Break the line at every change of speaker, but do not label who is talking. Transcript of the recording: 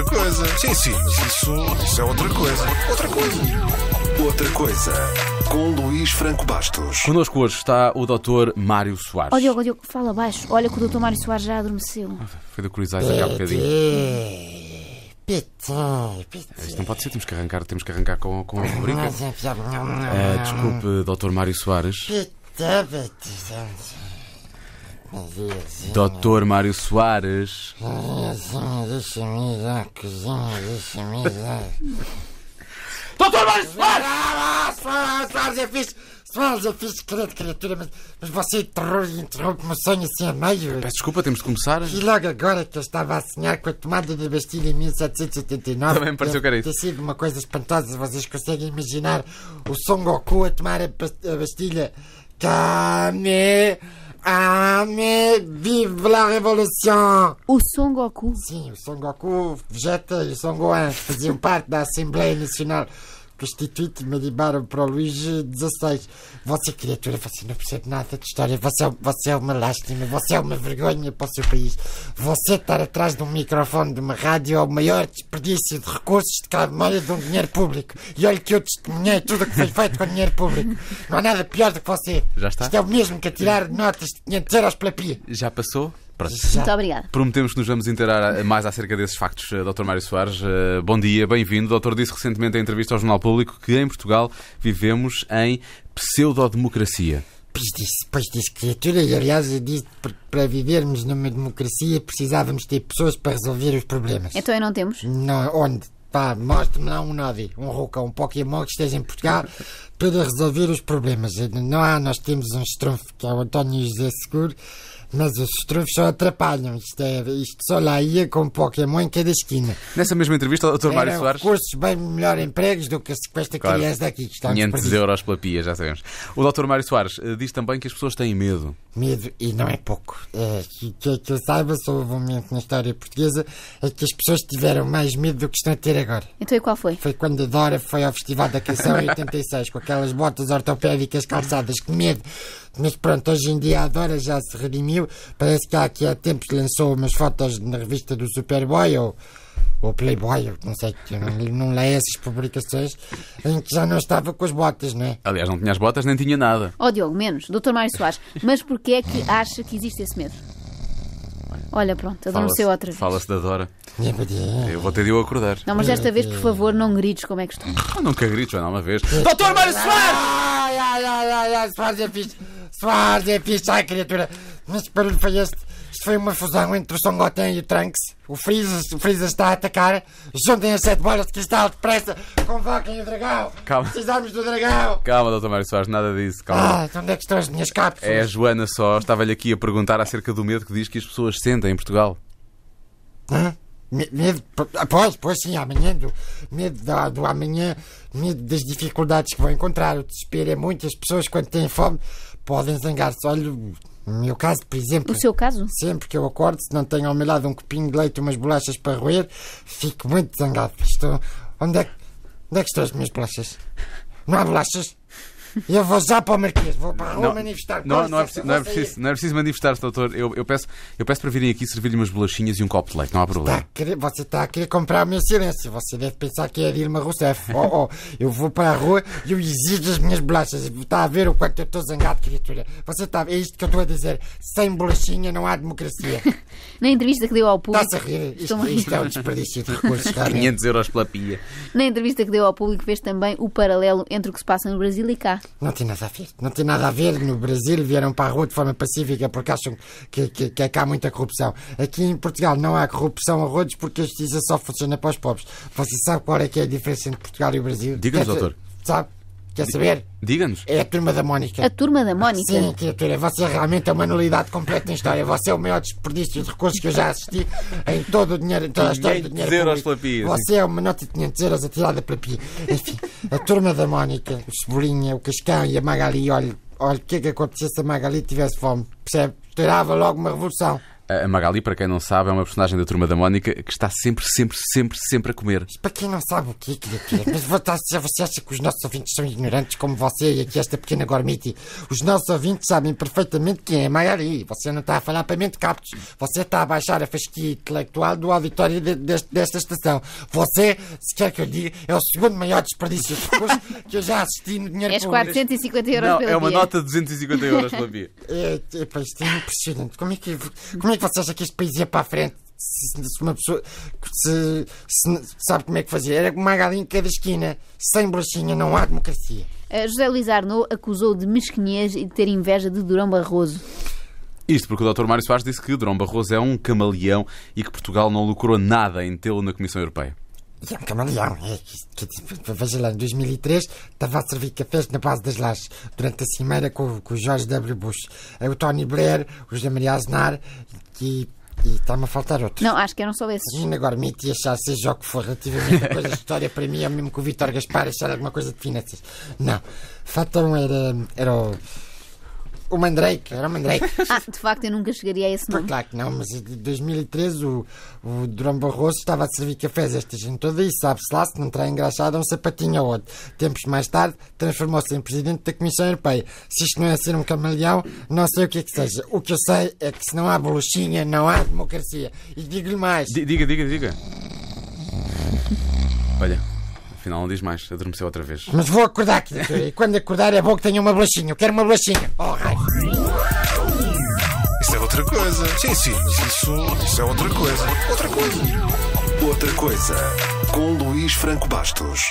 outra coisa. Sim, sim, mas isso, isso é outra coisa. Outra coisa. Outra coisa. Com Luís Franco Bastos. Connosco hoje está o Dr. Mário Soares. Olha, olha, fala baixo. Olha que o Dr. Mário Soares já adormeceu. Foi do Cruz há bocadinho.
Pitai, pitai. Isto não pode ser, temos
que arrancar, temos que arrancar com, com a rubrica. É ah, desculpe, Dr. Mário Soares.
Pitai, pitai.
Doutor Mário Soares.
Deixa-me ir à cozinha, deixa-me ir Doutor Mário Soares! Ah, ah, ah Soares, é fixe! Soares é fixe, querido criatura, mas, mas você interrompe-me o sonho assim a meio. Peço desculpa, temos de começar. E logo agora que eu estava a sonhar com a tomada da Bastilha em 1789. Também me pareceu que era isso. sido uma coisa espantosa, vocês conseguem imaginar o Son Goku a tomar a Bastilha? Kame... Ah, mais vive la révolution! Au Son Goku. Sim, o Son Goku, j'étais o Son Gohan parti parte da d'Assemblée nationale. prostituto-me de para o Luís XVI. Você, criatura, você não percebe nada de história. Você, é você é uma lástima, você é uma vergonha para o seu país. Você estar atrás de um microfone de uma rádio é o maior desperdício de recursos de cada de um dinheiro público. E olha que eu testemunhei tudo o que foi feito com dinheiro público. Não há nada pior do que você. Já está. Isto é o mesmo que atirar notas de 500 euros pela pia. Já passou? Muito obrigada.
Prometemos que nos vamos inteirar eh, mais acerca desses factos, eh, Dr. Mário Soares. Eh, bom dia, bem-vindo. O doutor disse recentemente em entrevista ao Jornal Público que em Portugal vivemos em pseudodemocracia.
Pois disse, pois disse, criatura, e aliás, eu disse para vivermos numa democracia precisávamos ter pessoas para resolver os problemas. Então aí não temos? Não, onde? Pá, mostre-me lá um Nodi, um Ruka, um Pokémon que esteja em Portugal para resolver os problemas. Não há, nós temos um estronfo que é o António José Seguro mas os estrufos só atrapalham. Isto, é, isto só lá ia com Pokémon em cada esquina.
Nessa mesma entrevista, o Dr. Mário Soares.
cursos bem melhor empregos do que com esta claro. criança daqui. Que 500 perdido.
euros pela pia, já sabemos. O Dr. Mário Soares eh, diz também que as pessoas têm medo. Medo, e não é
pouco. É, que, que eu saiba, só houve um momento na história portuguesa é que as pessoas tiveram mais medo do que estão a ter agora. Então e qual foi? Foi quando a Dora foi ao Festival da Canção em 86, com aquelas botas ortopédicas calçadas. Que medo! mas pronto, hoje em dia a Dora já se redimiu. Parece que há aqui há tempos lançou umas fotos na revista do Superboy ou, ou Playboy, não sei, não, não leio essas publicações, em que já não estava com as botas, não é?
Aliás, não tinha as botas nem tinha nada. Ó oh, Diogo, menos, doutor Mário Soares, mas porquê é que acha que existe esse medo? Olha, pronto, adormeceu outra vez. Fala-se da Dora. Eu vou ter de o acordar. Não, mas desta vez, por favor, não grites como é que estou. Ah, nunca grites já não uma vez. Doutor
Mário Soares! Ai, ai, ai, ai, Soares é fixe é a ficha, criatura. Mas que barulho foi este? Isto foi uma fusão entre o Son Goten e o Trunks. O Freeza, o Freeza está a atacar. Juntem as sete bolas de cristal depressa. Convoquem o dragão. Calma. Precisamos do dragão.
Calma, doutor Mário Soares, nada disso. Calma. Ah, onde é
que estão as minhas cápsulas? É a
Joana só. Estava-lhe aqui a perguntar acerca do medo que diz que as pessoas sentem em Portugal.
Hã? medo, pois, pois sim, amanhã, do, medo do, do amanhã, medo das dificuldades que vão encontrar. O desespero é muito, as pessoas quando têm fome podem zangar-se. Olha, no meu caso, por exemplo. O seu caso? Sempre que eu acordo, se não tenho ao meu lado um copinho de leite, umas bolachas para roer, fico muito zangado. Estou... Onde, é Onde é que estão as minhas bolachas?
Não há bolachas?
Eu vou já para o Marquês, vou para a rua manifestar. Não, não, é preciso, não, é preciso,
não é preciso manifestar-se, doutor. Eu, eu, peço, eu peço para virem aqui servir-lhe umas bolachinhas e um copo de leite, não há problema. Está
querer, você está a querer comprar o meu silêncio. Você deve pensar que é a Dilma Rousseff. Oh, oh, eu vou para a rua e eu exijo as minhas bolachas. Está a ver o quanto eu estou zangado, criatura. Você está, é isto que eu estou a dizer. Sem bolachinha não há democracia. Na entrevista que deu ao público. Está-se a rir. Isto, isto, isto é um desperdício de recursos. 500 euros pela pia. Na entrevista
que deu ao público, fez também o paralelo entre o que se passa no Brasil e cá.
Não tem nada a ver. Não tem nada a ver. No Brasil vieram para a rua de forma pacífica porque acham que, que, que, é há muita corrupção. Aqui em Portugal não há corrupção a rodos porque a justiça só funciona para os pobres. Você sabe qual é que é a diferença entre Portugal e o Brasil? Diga-nos, doutor. Sabe? Quer saber? Diga-nos. É a turma da Mónica. A turma
da Mónica? Sim, criatura, você
realmente é uma nulidade completa em história. Você é o maior desperdício de recursos que eu já assisti em todo o dinheiro, em toda a história do dinheiro. euros pela pia. Você é uma nota de 500 euros atirada pela pia. Enfim, a turma da Mónica, o Cebolinha, o Cascão e a Magali, olha, olha, o que é que acontecesse se a Magali tivesse fome? Percebe? Terava logo uma revolução.
A Magali, para quem não sabe, é uma personagem da Turma da Mónica que está sempre, sempre, sempre, sempre a comer.
Para quem não sabe o que é que é, é mas você acha que os nossos ouvintes são ignorantes como você e aqui esta pequena gormiti? Os nossos ouvintes sabem perfeitamente quem é a Magali. Você não está a falar para mente captos. Você está a baixar a fasquia intelectual do auditório de, de, desta estação. Você, se quer que eu diga, é o segundo maior desperdício de recursos que eu já assisti no dinheiro És 450 euros não, pelo é uma nota de 250 euros pelo dia. É, é, é, é impressionante. Como é que... Como é que você acha que este país ia para a frente? Se, se uma pessoa se, se, sabe como é que fazia, era uma galinha em cada esquina, sem bolachinha, não há democracia.
Eh, José Luís Arnaud acusou de mesquinhez e de ter inveja de Durão Barroso. Isto porque o Dr. Mário Soares disse que Durão Barroso é um camaleão e que Portugal não lucrou nada em tê-lo na Comissão Europeia. E é um
camaleão. É, veja lá, em 2003 estava a servir cafés na base das lajes, durante a cimeira com, com o Jorge W. Bush. É o Tony Blair, o José Maria Aznar e e está-me a faltar outro. Não,
acho que eram só esses. Imagina agora,
mito e achar, seja o que for, relativamente a coisa de história, para mim é o mesmo que o Vitor Gaspar achar alguma coisa de finanças. Não, faltam era, era o. O Mandrake, era o Mandrake.
Ah, de facto, eu nunca chegaria a esse nome. Por,
claro que não, mas em 2013 o, o Durão Barroso estava a servir cafés esta gente toda e sabe-se lá se não terá engraxado um sapatinho ou outro. Tempos mais tarde, transformou-se em presidente da Comissão Europeia. Se isto não é ser um camaleão, não sei o que é que seja. O que eu sei é que se não há bolochinha, não há democracia.
E digo-lhe mais. D diga, diga, diga. Olha afinal não diz mais, adormeceu outra vez. Mas vou acordar, querido, e
quando acordar é bom que tenha uma bolachinha. Eu quero uma bolachinha.
Oh, raio. Isso é outra coisa. Sim, sim, isso, isso é outra coisa. Outra coisa. Outra coisa. Com Luís Franco Bastos.